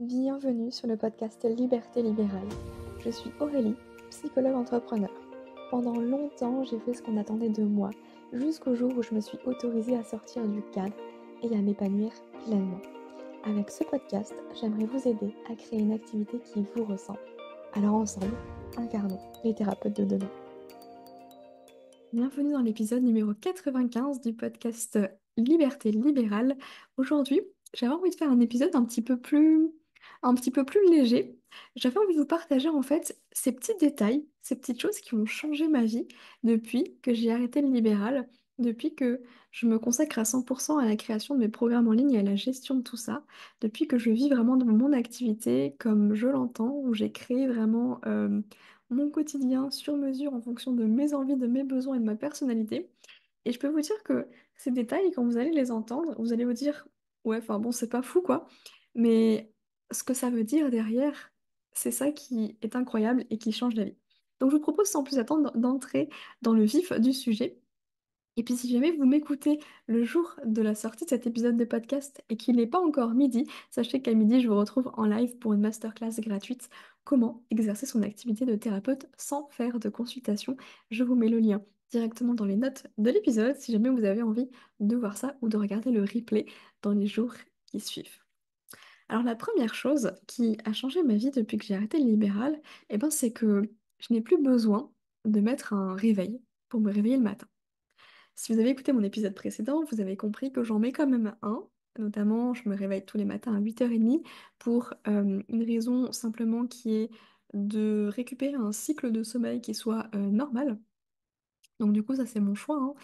Bienvenue sur le podcast Liberté libérale. Je suis Aurélie, psychologue entrepreneur. Pendant longtemps, j'ai fait ce qu'on attendait de moi, jusqu'au jour où je me suis autorisée à sortir du cadre et à m'épanouir pleinement. Avec ce podcast, j'aimerais vous aider à créer une activité qui vous ressemble. Alors ensemble, incarnons les thérapeutes de demain. Bienvenue dans l'épisode numéro 95 du podcast Liberté libérale. Aujourd'hui, j'avais envie de faire un épisode un petit peu plus un petit peu plus léger. J'avais envie de vous partager en fait ces petits détails, ces petites choses qui ont changé ma vie depuis que j'ai arrêté le libéral, depuis que je me consacre à 100% à la création de mes programmes en ligne et à la gestion de tout ça, depuis que je vis vraiment de mon activité comme je l'entends, où j'ai créé vraiment euh, mon quotidien sur mesure en fonction de mes envies, de mes besoins et de ma personnalité. Et je peux vous dire que ces détails, quand vous allez les entendre, vous allez vous dire, ouais, enfin bon, c'est pas fou quoi. Mais ce que ça veut dire derrière, c'est ça qui est incroyable et qui change la vie. Donc je vous propose sans plus attendre d'entrer dans le vif du sujet. Et puis si jamais vous m'écoutez le jour de la sortie de cet épisode de podcast et qu'il n'est pas encore midi, sachez qu'à midi, je vous retrouve en live pour une masterclass gratuite Comment exercer son activité de thérapeute sans faire de consultation. Je vous mets le lien directement dans les notes de l'épisode si jamais vous avez envie de voir ça ou de regarder le replay dans les jours qui suivent. Alors la première chose qui a changé ma vie depuis que j'ai arrêté le libéral, eh ben, c'est que je n'ai plus besoin de mettre un réveil pour me réveiller le matin. Si vous avez écouté mon épisode précédent, vous avez compris que j'en mets quand même un. Notamment, je me réveille tous les matins à 8h30 pour euh, une raison simplement qui est de récupérer un cycle de sommeil qui soit euh, normal. Donc du coup, ça c'est mon choix. Hein.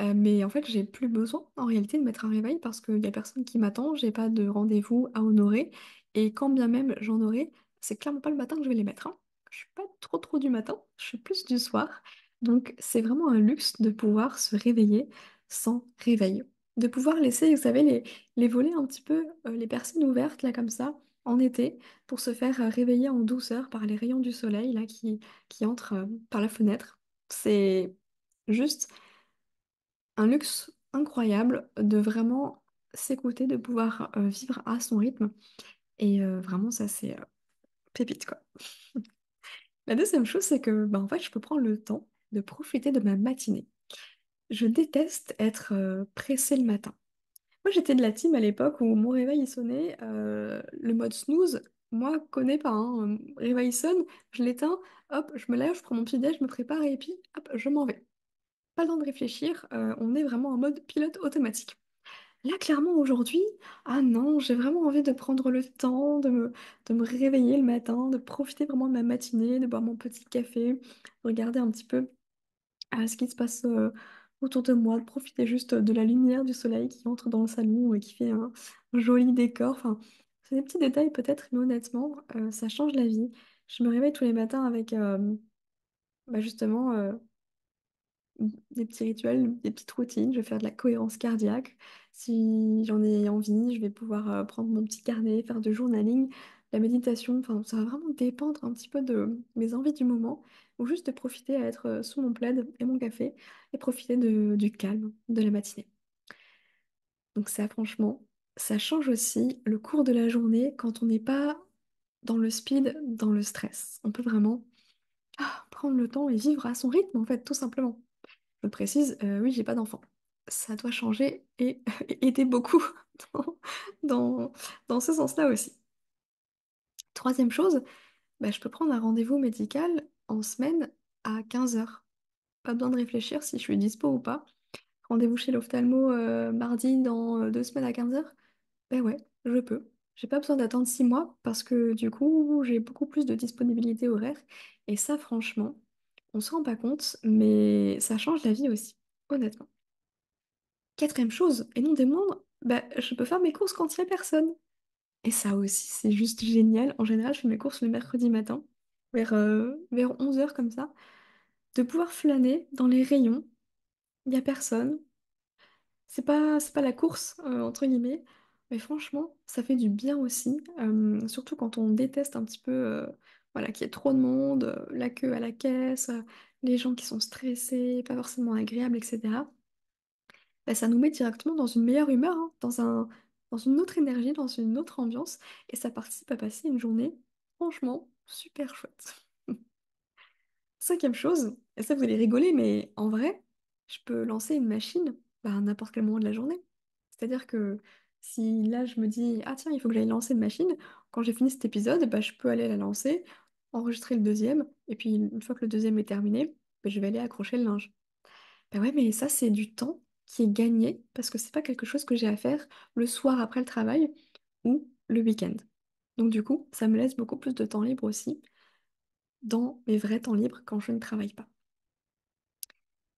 Euh, mais en fait, j'ai plus besoin en réalité de mettre un réveil parce qu'il y a personne qui m'attend, j'ai pas de rendez-vous à honorer et quand bien même j'en aurai c'est clairement pas le matin que je vais les mettre, hein. Je suis pas trop, trop du matin, je suis plus du soir. Donc c'est vraiment un luxe de pouvoir se réveiller sans réveil. De pouvoir laisser, vous savez, les les volets un petit peu, euh, les persiennes ouvertes là comme ça, en été, pour se faire, euh, réveiller en douceur par les rayons du soleil là qui qui entrent, par la fenêtre. C'est juste un luxe incroyable de vraiment s'écouter, de pouvoir euh, vivre à son rythme. Et euh, vraiment, ça, c'est euh, pépite, quoi. La deuxième chose, c'est que, bah, en fait, je peux prendre le temps de profiter de ma matinée. Je déteste être pressée le matin. Moi, j'étais de la team à l'époque où mon réveil sonnait, le mode snooze, moi, connais pas. Hein. Réveil sonne, je l'éteins, hop, je me lève, je prends mon petit déj, je me prépare et puis, hop, je m'en vais pas le temps de réfléchir, euh, on est vraiment en mode pilote automatique. Là, clairement, aujourd'hui, ah non, j'ai vraiment envie de prendre le temps de me, réveiller le matin, de profiter vraiment de ma matinée, de boire mon petit café, regarder un petit peu euh, ce qui se passe euh, autour de moi, de profiter juste de la lumière du soleil qui entre dans le salon et qui fait un, joli décor. Enfin, c'est des petits détails peut-être, mais honnêtement, ça change la vie. Je me réveille tous les matins avec bah, justement des petits rituels, des petites routines. Je vais faire de la cohérence cardiaque. Si j'en ai envie, je vais pouvoir euh, prendre mon petit carnet, faire du journaling, la méditation. Enfin, ça va vraiment dépendre un petit peu de mes envies du moment ou juste de profiter à être euh, sous mon plaid et mon café et profiter de, du calme de la matinée. Donc ça, franchement, ça change aussi le cours de la journée quand on n'est pas dans le speed, dans le stress. On peut vraiment ah, prendre le temps et vivre à son rythme, en fait, tout simplement précise, euh, oui, j'ai pas d'enfant. Ça doit changer et aider beaucoup dans, dans, ce sens-là aussi. Troisième chose, bah, je peux prendre un rendez-vous médical en semaine à 15h. Pas besoin de réfléchir si je suis dispo ou pas. Rendez-vous chez l'ophtalmo euh, mardi dans euh, deux semaines à 15h. Ben ouais, je peux. J'ai pas besoin d'attendre six mois parce que du coup, j'ai beaucoup plus de disponibilité horaire. Et ça, franchement, on s'en rend pas compte, mais ça change la vie aussi, honnêtement. Quatrième chose, et non des moindres, bah, je peux faire mes courses quand il n'y a personne. Et ça aussi, c'est juste génial. En général, je fais mes courses le mercredi matin, vers, euh, vers 11h comme ça. De pouvoir flâner dans les rayons, il n'y a personne. C'est pas, c'est pas la course, euh, entre guillemets. Mais franchement, ça fait du bien aussi, euh, surtout quand on déteste un petit peu voilà, qu'il y ait trop de monde, euh, la queue à la caisse, euh, les gens qui sont stressés, pas forcément agréables, etc. Bah, ça nous met directement dans une meilleure humeur, hein, dans une autre énergie, dans une autre ambiance, et ça participe à passer une journée franchement super chouette. Cinquième chose, et ça vous allez rigoler, mais en vrai, je peux lancer une machine bah, à n'importe quel moment de la journée. C'est-à-dire que si là je me dis, ah tiens, il faut que j'aille lancer une machine, quand j'ai fini cet épisode, bah, je peux aller la lancer enregistrer le deuxième, et puis une fois que le deuxième est terminé, ben, je vais aller accrocher le linge. Ben ouais, mais ça, c'est du temps qui est gagné parce que c'est pas quelque chose que j'ai à faire le soir après le travail ou le week-end. Donc du coup, ça me laisse beaucoup plus de temps libre aussi dans mes vrais temps libres quand je ne travaille pas.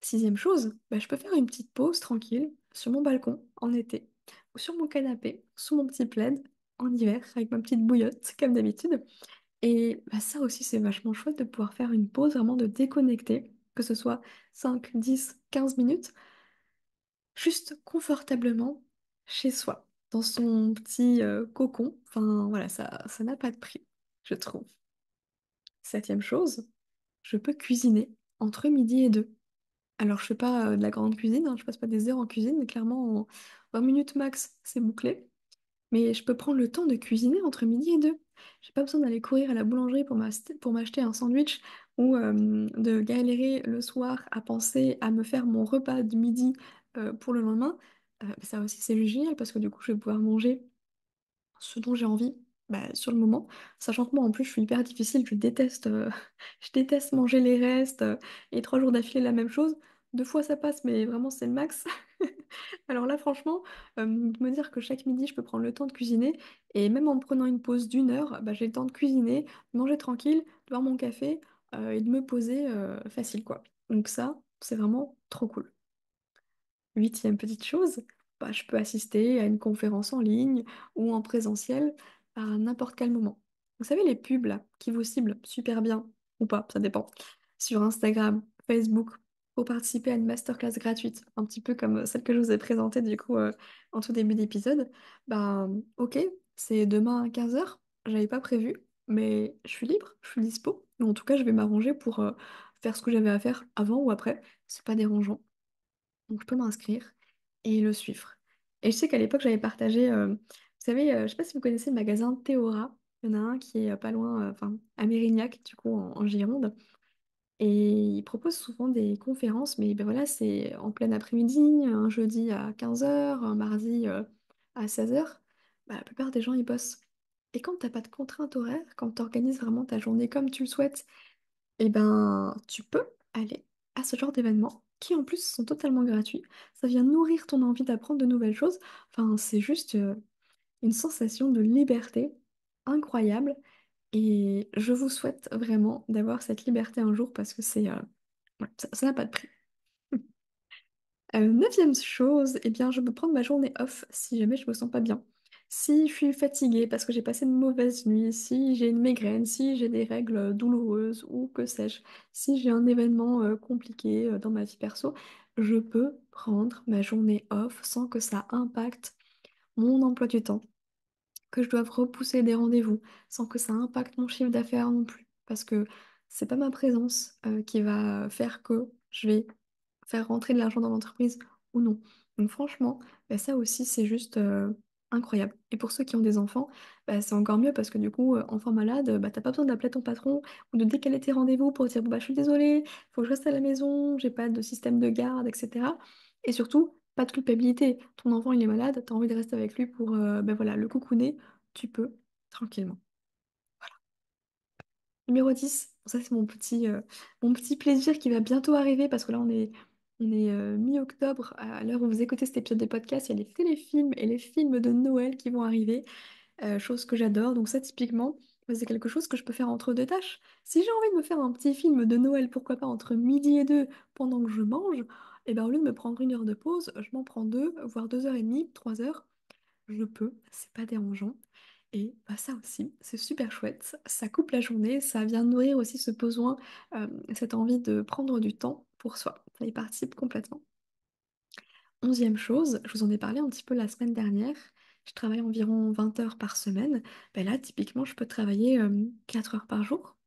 Sixième chose, ben, je peux faire une petite pause tranquille sur mon balcon en été ou sur mon canapé, sous mon petit plaid en hiver avec ma petite bouillotte comme d'habitude et bah, ça aussi, c'est vachement chouette de pouvoir faire une pause, vraiment de déconnecter, que ce soit 5, 10, 15 minutes, juste confortablement chez soi, dans son petit euh, cocon. Enfin voilà, ça, ça n'a pas de prix, je trouve. Septième chose, je peux cuisiner entre midi et deux. Alors, je fais pas euh, de la grande cuisine, je hein, je passe pas des heures en cuisine, mais clairement, en 20 minutes max, c'est bouclé. Mais je peux prendre le temps de cuisiner entre midi et deux. J'ai pas besoin d'aller courir à la boulangerie pour m'acheter un sandwich ou de galérer le soir à penser à me faire mon repas de midi pour le lendemain. Bah, ça aussi, c'est génial parce que du coup, je vais pouvoir manger ce dont j'ai envie bah, sur le moment, sachant que moi en plus je suis hyper difficile, je déteste, je déteste manger les restes et trois jours d'affilée la même chose. Deux fois ça passe, mais vraiment c'est le max. Alors là, franchement, euh, me dire que chaque midi, je peux prendre le temps de cuisiner, et même en prenant une pause d'une heure, bah, j'ai le temps de cuisiner, de manger tranquille, de boire mon café euh, et de me poser euh, facile, quoi. Donc ça, c'est vraiment trop cool. Huitième petite chose, bah, je peux assister à une conférence en ligne ou en présentiel à n'importe quel moment. Vous savez, les pubs là, qui vous ciblent super bien, ou pas, ça dépend, sur Instagram, Facebook, pour participer à une masterclass gratuite, un petit peu comme celle que je vous ai présentée du coup euh, en tout début d'épisode, ben ok, c'est demain à 15h, j'avais pas prévu, mais je suis libre, je suis dispo, en tout cas je vais m'arranger pour euh, faire ce que j'avais à faire avant ou après, c'est pas dérangeant. Donc je peux m'inscrire et le suivre. Et je sais qu'à l'époque j'avais partagé, euh, vous savez, je sais pas si vous connaissez le magasin Théora, il y en a un qui est pas loin, enfin à Mérignac du coup en Gironde, et ils proposent souvent des conférences, mais ben voilà, c'est en plein après-midi, un jeudi à 15h, un mardi euh, à 16h. Bah, la plupart des gens, ils bossent. Et quand tu t'as pas de contrainte horaire, quand tu organises vraiment ta journée comme tu le souhaites, eh ben, tu peux aller à ce genre d'événements qui en plus sont totalement gratuits. Ça vient nourrir ton envie d'apprendre de nouvelles choses. Enfin, c'est juste euh, une sensation de liberté incroyable et je vous souhaite vraiment d'avoir cette liberté un jour parce que c'est euh, ça n'a pas de prix. Euh, neuvième chose, eh bien, je peux prendre ma journée off si jamais je me sens pas bien. Si je suis fatiguée parce que j'ai passé une mauvaise nuit, si j'ai une migraine, si j'ai des règles douloureuses ou que sais-je, si j'ai un événement euh, compliqué dans ma vie perso, je peux prendre ma journée off sans que ça impacte mon emploi du temps que je doive repousser des rendez-vous sans que ça impacte mon chiffre d'affaires non plus. Parce que c'est pas ma présence euh, qui va faire que je vais faire rentrer de l'argent dans l'entreprise ou non. Donc franchement, bah, ça aussi, c'est juste euh, incroyable. Et pour ceux qui ont des enfants, bah, c'est encore mieux parce que du coup, euh, enfant malade, bah, t'as pas besoin d'appeler ton patron ou de décaler tes rendez-vous pour dire bah, je suis désolée, faut que je reste à la maison, j'ai pas de système de garde, etc. Et surtout, pas de culpabilité. Ton enfant, il est malade, tu as envie de rester avec lui pour euh, ben voilà, le coucouner, tu peux, tranquillement. Voilà. Numéro 10, ça c'est mon petit, euh, mon petit plaisir qui va bientôt arriver parce que là on est, on est euh, mi-octobre, à l'heure où vous écoutez cet épisode de podcast, il y a les téléfilms et les films de Noël qui vont arriver, chose que j'adore. Donc ça typiquement, c'est quelque chose que je peux faire entre deux tâches. Si j'ai envie de me faire un petit film de Noël, pourquoi pas entre midi et deux pendant que je mange, et ben, au lieu de me prendre une heure de pause, je m'en prends deux, voire deux heures et demie, trois heures. Je peux, c'est pas dérangeant. Et bah, ça aussi, c'est super chouette. Ça coupe la journée, ça vient nourrir aussi ce besoin, euh, cette envie de prendre du temps pour soi. Ça y participe complètement. Onzième chose, je vous en ai parlé un petit peu la semaine dernière, je travaille environ 20 heures par semaine. Ben là, typiquement, je peux travailler euh, quatre 4 heures par jour.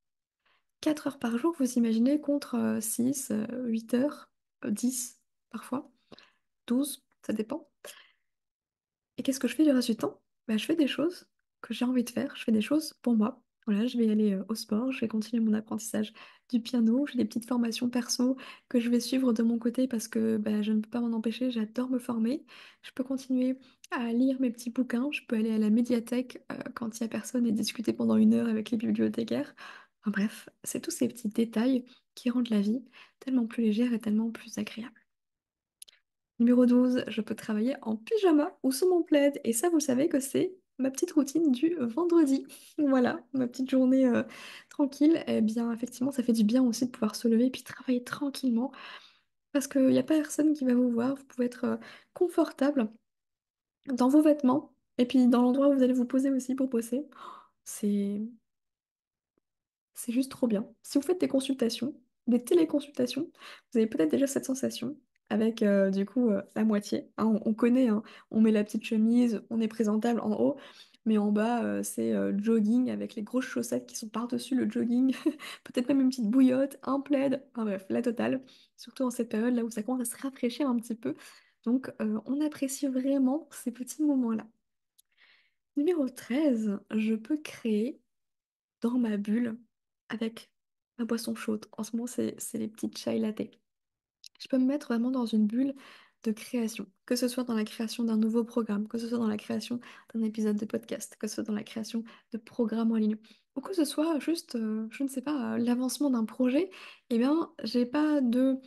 4 heures par jour, vous imaginez, contre 6, euh, 8 heures 10 euh, parfois, 12, ça dépend. Et qu'est-ce que je fais le reste du temps bah, Je fais des choses que j'ai envie de faire, je fais des choses pour moi. je vais aller euh, au sport, je vais continuer mon apprentissage du piano, j'ai des petites formations perso que je vais suivre de mon côté parce que bah, je ne peux pas m'en empêcher, j'adore me former. Je peux continuer à lire mes petits bouquins, je peux aller à la médiathèque euh, quand il n'y a personne et discuter pendant une heure avec les bibliothécaires. Enfin, bref, c'est tous ces petits détails qui rendent la vie tellement plus légère et tellement plus agréable. Numéro 12, je peux travailler en pyjama ou sous mon plaid. Et ça, vous savez que c'est ma petite routine du vendredi. Voilà, ma petite journée euh, tranquille. Eh bien, effectivement, ça fait du bien aussi de pouvoir se lever et puis travailler tranquillement. Parce qu'il n'y a pas personne qui va vous voir. Vous pouvez être euh, confortable dans vos vêtements et puis dans l'endroit où vous allez vous poser aussi pour bosser. Oh, c'est c'est juste trop bien. Si vous faites des consultations, des téléconsultations, vous avez peut-être déjà cette sensation avec euh, du coup euh, la moitié. Hein, on, connaît, hein. on met la petite chemise, on est présentable en haut, mais en bas euh, c'est jogging avec les grosses chaussettes qui sont par-dessus le jogging, peut-être même une petite bouillotte, un plaid, enfin bref, la totale, surtout en cette période là où ça commence à se rafraîchir un petit peu. Donc on apprécie vraiment ces petits moments-là. Numéro 13, je peux créer dans ma bulle avec ma boisson chaude. En ce moment, c'est les petites chai latte. Je peux me mettre vraiment dans une bulle de création, que ce soit dans la création d'un nouveau programme, que ce soit dans la création d'un épisode de podcast, que ce soit dans la création de programmes en ligne, ou que ce soit juste, euh, je ne sais pas, euh, l'avancement d'un projet, eh bien, j'ai pas de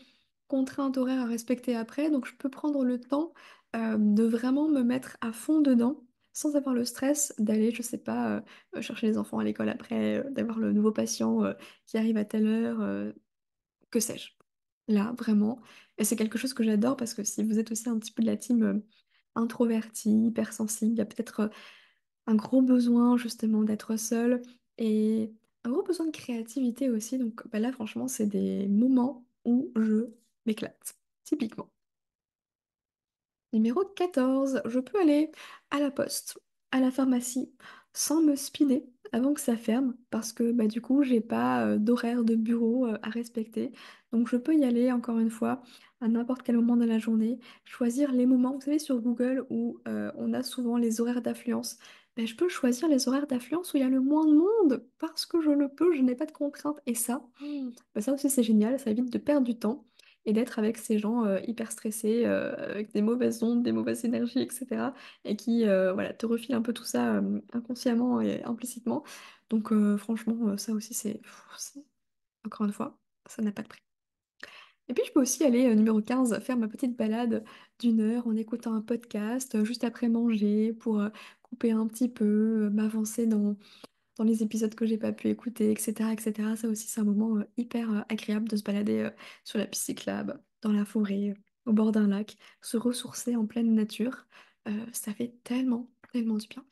contraintes horaires à respecter après, donc je peux prendre le temps euh, de vraiment me mettre à fond dedans sans avoir le stress d'aller, je sais pas, euh, chercher les enfants à l'école après, euh, d'avoir le nouveau patient euh, qui arrive à telle heure, que sais-je. Là, vraiment. Et c'est quelque chose que j'adore parce que si vous êtes aussi un petit peu de la team introvertie, hypersensible, il y a peut-être un gros besoin justement d'être seul et un gros besoin de créativité aussi. Donc bah là, franchement, c'est des moments où je m'éclate, typiquement. Numéro 14, je peux aller à la poste, à la pharmacie, sans me spiner avant que ça ferme, parce que bah, du coup, j'ai pas euh, d'horaire de bureau euh, à respecter. Donc je peux y aller, encore une fois, à n'importe quel moment de la journée, choisir les moments. Vous savez, sur Google, où euh, on a souvent les horaires d'affluence. Bah, je peux choisir les horaires d'affluence où il y a le moins de monde parce que je le peux, je n'ai pas de contraintes. Et ça, mmh. bah, ça aussi c'est génial, ça évite de perdre du temps et d'être avec ces gens euh, hyper stressés, euh, avec des mauvaises ondes, des mauvaises énergies, etc. Et qui euh, voilà, te refilent un peu tout ça inconsciemment et implicitement. Donc franchement, ça aussi, c'est... Encore une fois, ça n'a pas de prix. Et puis je peux aussi aller, numéro 15, faire ma petite balade d'une heure en écoutant un podcast, juste après manger, pour couper un petit peu, m'avancer dans, les épisodes que j'ai pas pu écouter, etc. etc. Ça aussi, c'est un moment euh, hyper euh, agréable de se balader euh, sur la piste cyclable, dans la forêt, au bord d'un lac, se ressourcer en pleine nature. ça fait tellement, tellement du bien.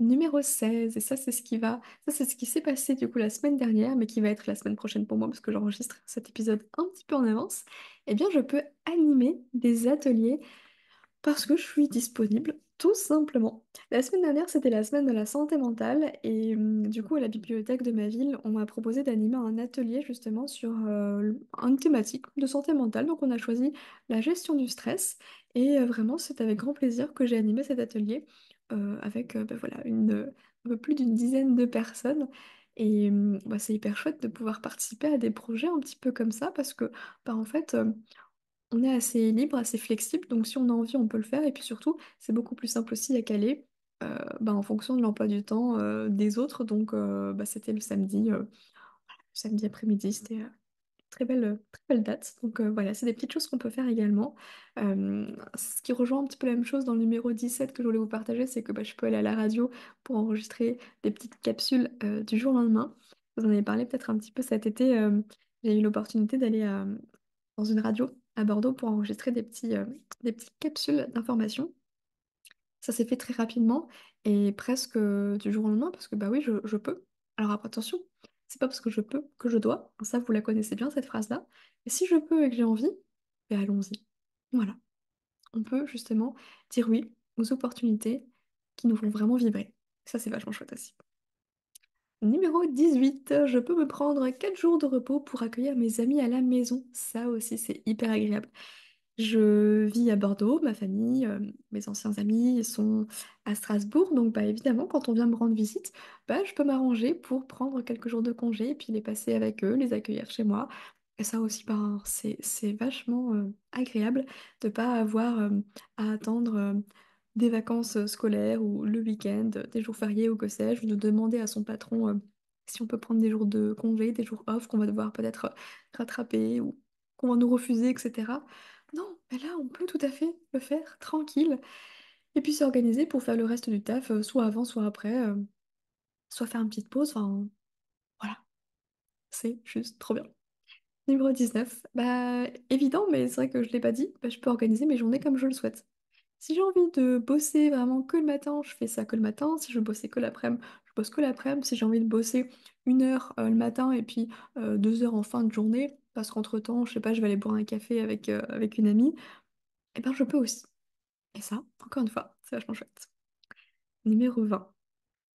Numéro 16, et ça c'est ce qui va, ça c'est ce qui s'est passé du coup la semaine dernière, mais qui va être la semaine prochaine pour moi parce que j'enregistre cet épisode un petit peu en avance, eh bien je peux animer des ateliers parce que je suis disponible tout simplement. La semaine dernière, c'était la semaine de la santé mentale et mmh, du coup, à la bibliothèque de ma ville, on m'a proposé d'animer un atelier justement sur une thématique de santé mentale. Donc, on a choisi la gestion du stress et vraiment, c'est avec grand plaisir que j'ai animé cet atelier avec ben voilà, un peu plus d'une dizaine de personnes. Et mmh, bah, c'est hyper chouette de pouvoir participer à des projets un petit peu comme ça parce que, bah, en fait, on est assez libre, assez flexible, donc si on a envie, on peut le faire. Et puis surtout, c'est beaucoup plus simple aussi à caler euh, ben, en fonction de l'emploi du temps euh, des autres. Donc euh, ben, c'était le samedi, samedi après-midi, c'était très belle, très belle date. Donc voilà, c'est des petites choses qu'on peut faire également. ce qui rejoint un petit peu la même chose dans le numéro 17 que je voulais vous partager, c'est que ben, je peux aller à la radio pour enregistrer des petites capsules du jour au lendemain. Vous en avez parlé peut-être un petit peu cet été. j'ai eu l'opportunité d'aller dans une radio à Bordeaux pour enregistrer des, petits, euh, des petites capsules d'information. Ça s'est fait très rapidement et presque euh, du jour au lendemain parce que bah oui, je, peux. Alors après, attention, c'est pas parce que je peux que je dois. Ça, vous la connaissez bien, cette phrase-là. Et si je peux et que j'ai envie, et bah, allons-y. Voilà. On peut justement dire oui aux opportunités qui nous font vraiment vibrer. Ça, c'est vachement chouette aussi. Numéro 18, je peux me prendre 4 jours de repos pour accueillir mes amis à la maison. Ça aussi, c'est hyper agréable. Je vis à Bordeaux, ma famille, euh, mes anciens amis sont à Strasbourg, donc bah, évidemment, quand on vient me rendre visite, bah, je peux m'arranger pour prendre quelques jours de congé et puis les passer avec eux, les accueillir chez moi. Et ça aussi, ben, c'est, vachement euh, agréable de ne pas avoir euh, à attendre des vacances euh, scolaires ou le week-end, euh, des jours fériés ou que sais-je, de demander à son patron euh, si on peut prendre des jours de congé, des jours off qu'on va devoir peut-être rattraper ou qu'on va nous refuser, etc. Non, mais là, on peut tout à fait le faire, tranquille. Et puis s'organiser pour faire le reste du taf, soit avant, soit après, soit faire une petite pause, enfin, voilà. C'est juste trop bien. Numéro 19. Bah, évident, mais c'est vrai que je ne l'ai pas dit, bah, je peux organiser mes journées comme je le souhaite. Si j'ai envie de bosser vraiment que le matin, je fais ça que le matin. Si je veux bosser que l'après-midi, je bosse que l'après-midi. Si j'ai envie de bosser une heure euh, le matin et puis euh, deux heures en fin de journée, parce qu'entre-temps, je sais pas, je vais aller boire un café avec, euh, avec une amie, eh ben je peux aussi. Et ça, encore une fois, c'est vachement chouette. Numéro 20.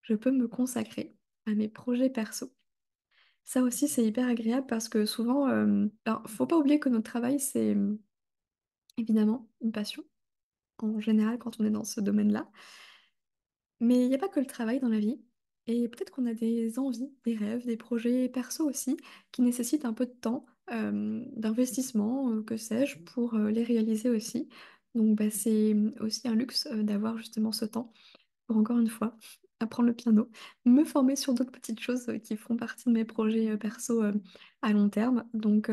Je peux me consacrer à mes projets perso. Ça aussi, c'est hyper agréable parce que souvent, alors, ben, faut pas oublier que notre travail, c'est évidemment une passion en général quand on est dans ce domaine-là. Mais il n'y a pas que le travail dans la vie. Et peut-être qu'on a des envies, des rêves, des projets perso aussi, qui nécessitent un peu de temps, euh, d'investissement, euh, que sais-je, pour euh, les réaliser aussi. Donc bah, c'est aussi un luxe d'avoir justement ce temps pour encore une fois apprendre le piano, me former sur d'autres petites choses qui font partie de mes projets perso à long terme. Donc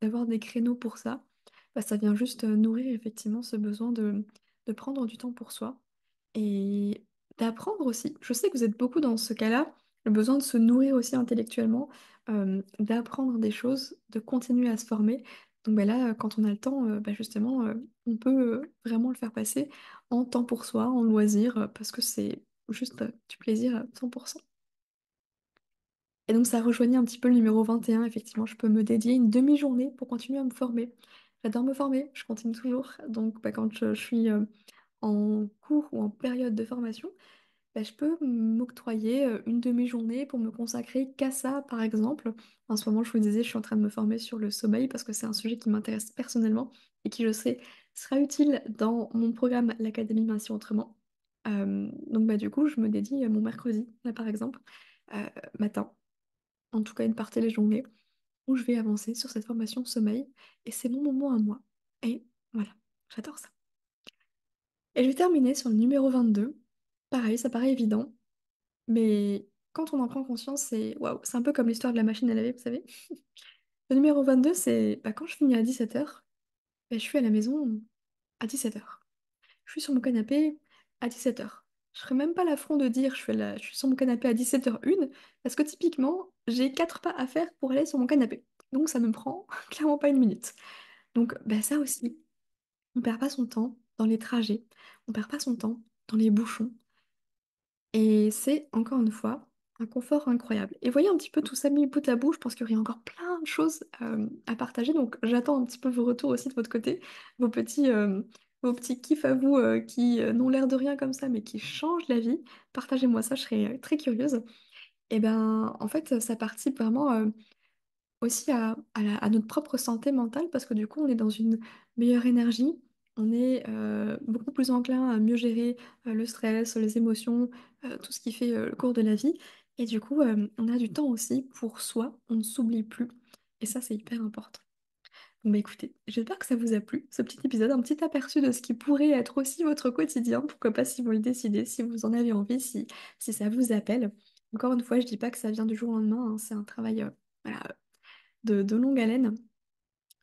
d'avoir des créneaux pour ça, bah, ça vient juste nourrir effectivement ce besoin de, prendre du temps pour soi et d'apprendre aussi. Je sais que vous êtes beaucoup dans ce cas-là, le besoin de se nourrir aussi intellectuellement, d'apprendre des choses, de continuer à se former. Donc bah, là, quand on a le temps, bah, justement, on peut vraiment le faire passer en temps pour soi, en loisir, parce que c'est juste du plaisir à 100%. Et donc ça rejoignait un petit peu le numéro 21, effectivement, je peux me dédier une demi-journée pour continuer à me former. J'adore me former, je continue toujours. Donc, bah, quand je, suis euh, en cours ou en période de formation, bah, je peux m'octroyer euh, une demi-journée pour me consacrer qu'à ça, par exemple. En ce moment, je vous disais, je suis en train de me former sur le sommeil parce que c'est un sujet qui m'intéresse personnellement et qui, je sais, sera utile dans mon programme L'Académie Minci Autrement. Euh, donc, bah, du coup, je me dédie mon mercredi, là, par exemple, matin. En tout cas, une partie de la journée où je vais avancer sur cette formation sommeil. Et c'est mon moment à moi. Et voilà, j'adore ça. Et je vais terminer sur le numéro 22. Pareil, ça paraît évident, mais quand on en prend conscience, c'est waouh, c'est un peu comme l'histoire de la machine à laver, vous savez. le numéro 22, c'est bah, quand je finis à 17h, bah, je suis à la maison à 17h. Je suis sur mon canapé à 17h je serais même pas l'affront de dire je suis, je suis sur mon canapé à 17h01, parce que typiquement, j'ai quatre pas à faire pour aller sur mon canapé. Donc ça ne me prend clairement pas une minute. Donc ben ça aussi, on perd pas son temps dans les trajets, on perd pas son temps dans les bouchons. Et c'est encore une fois un confort incroyable. Et voyez un petit peu tout ça mis bout la bouche, je pense qu'il y a encore plein de choses euh, à partager. Donc j'attends un petit peu vos retours aussi de votre côté, vos petits, euh, vos petits kiffs à vous euh, qui euh, n'ont l'air de rien comme ça, mais qui changent la vie. Partagez-moi ça, je serais euh, très curieuse. Et eh bien en fait, ça participe vraiment aussi à, à, notre propre santé mentale parce que du coup, on est dans une meilleure énergie. On est beaucoup plus enclin à mieux gérer le stress, les émotions, tout ce qui fait le cours de la vie. Et du coup, on a du temps aussi pour soi, on ne s'oublie plus. Et ça, c'est hyper important. Bah écoutez, j'espère que ça vous a plu, ce petit épisode, un petit aperçu de ce qui pourrait être aussi votre quotidien, pourquoi pas si vous le décidez, si vous en avez envie, si, si ça vous appelle. Encore une fois, je dis pas que ça vient du jour au lendemain, hein, c'est un travail euh, de, longue haleine,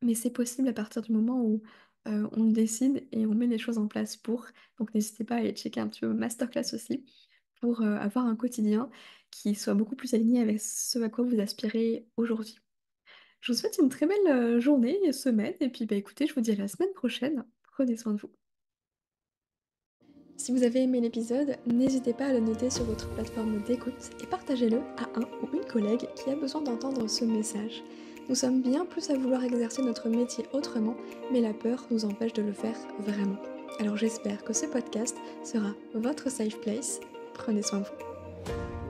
mais c'est possible à partir du moment où euh, on décide et on met les choses en place pour. Donc n'hésitez pas à aller checker un petit peu masterclass aussi pour euh, avoir un quotidien qui soit beaucoup plus aligné avec ce à quoi vous aspirez aujourd'hui. Je vous souhaite une très belle euh, journée et semaine. Et puis, bah, écoutez, je vous dis à la semaine prochaine. Prenez soin de vous. Si vous avez aimé l'épisode, n'hésitez pas à le noter sur votre plateforme d'écoute et partagez-le à un ou une collègue qui a besoin d'entendre ce message. Nous sommes bien plus à vouloir exercer notre métier autrement, mais la peur nous empêche de le faire vraiment. Alors j'espère que ce podcast sera votre safe place. Prenez soin de vous.